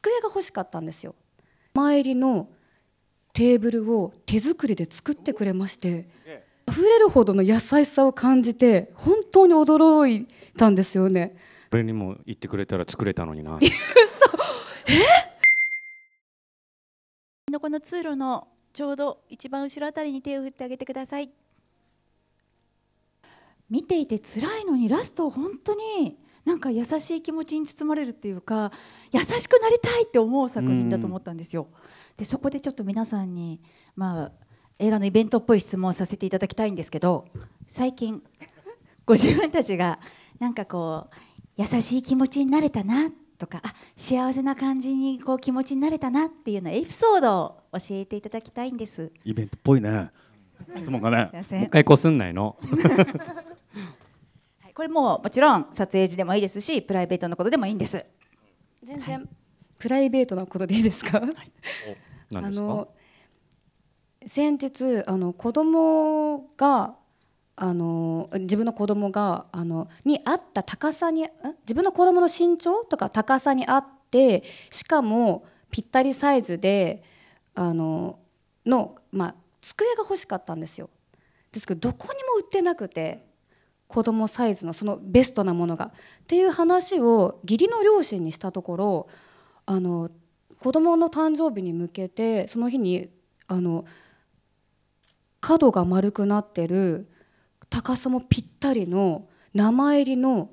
机が欲しかったんですよ前入りのテーブルを手作りで作ってくれまして溢れるほどの優しさを感じて本当に驚いたんですよねこれにも言ってくれたら作れたのにな 嘘えのこの通路のちょうど一番後ろあたりに手を振ってあげてください見ていて辛いのにラスト本当にか優しい気持ちに包まれるっていうか優しくなりたいって思う作品だと思ったんですよ。でそこでちょっと皆さんに、まあ、映画のイベントっぽい質問をさせていただきたいんですけど最近 ご自分たちがなんかこう優しい気持ちになれたなとかあ幸せな感じにこう気持ちになれたなっていうのエピソードを教えていただきたいんです。イベントっぽいね質問がね。もう一回こすんないの。これももちろん撮影時でもいいですしプライベートのことでもいいんです全然、はい、プライベートなことでいいですか、はい、あの先日あの子供があの自分の子供があのに合った高さに自分の子供の身長とか高さに合ってしかもぴったりサイズであのの、まあ、机が欲しかったんですよ。ですけどどこにも売ってなくて子供サイズのそのベストなものがっていう話を義理の両親にしたところあの子供の誕生日に向けてその日にあの角が丸くなってる高さもぴったりの名前入りの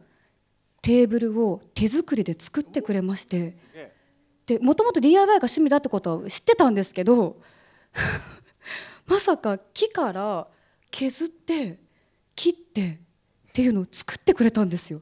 テーブルを手作りで作ってくれましてもともと DIY が趣味だってことは知ってたんですけど まさか木から削って切ってっていうのを作ってくれたんですよ。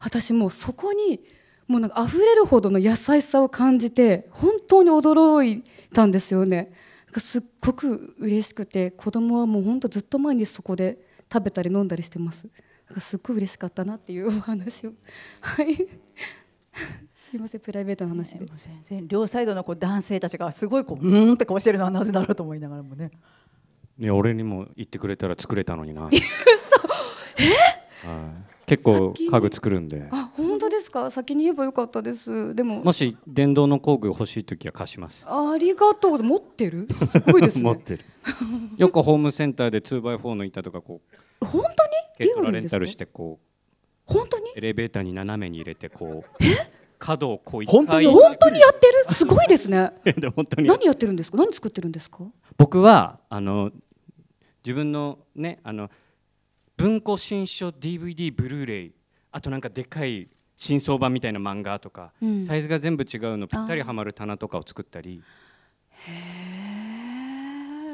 私もうそこにもうなんか溢れるほどの優しさを感じて本当に驚いたんですよね。すっごく嬉しくて子供はもうほんとずっと前にそこで食べたり飲んだりしてます。なんかすっごい嬉しかったなっていうお話を。はいすみませんプライベートの話で、全然両サイドのこう男性たちがすごいこううんって顔してるのはなぜだろうと思いながらもねいや俺にも言ってくれたら作れたのにな え結構家具作るんであ本当ですか先に言えばよかったですでももし電動の工具欲しい時は貸しますありがとう持ってるすごいですね 持ってるよくホームセンターで 2x4 の板とかこう本当にリアルレンタルしてこう本当にエレベーターに斜めに入れてこうえ角をこう本当に本当にやってるすごいですね で本当に何やってるんですか何作ってるんですか僕はあの自分のねあの文庫新書 DVD ブルーレイあとなんかでかい新装版みたいな漫画とか、うん、サイズが全部違うのぴったりはまる棚とかを作ったり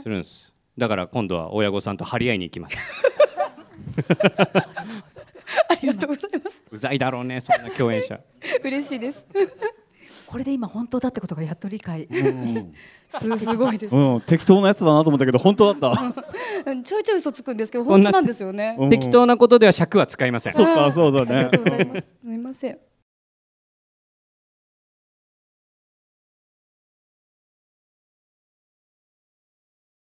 するんですだから今度は親御さんと張り合いに行きます ありがとうございます うざいだろうねそんな共演者 嬉しいですこれで今本当だってことがやっと理解、うん、すすごいです、うん、適当なやつだなと思ったけど本当だったちょいちょい嘘つくんですけど本当なんですよね適当なことでは尺は使いませんそうかそうだねすみません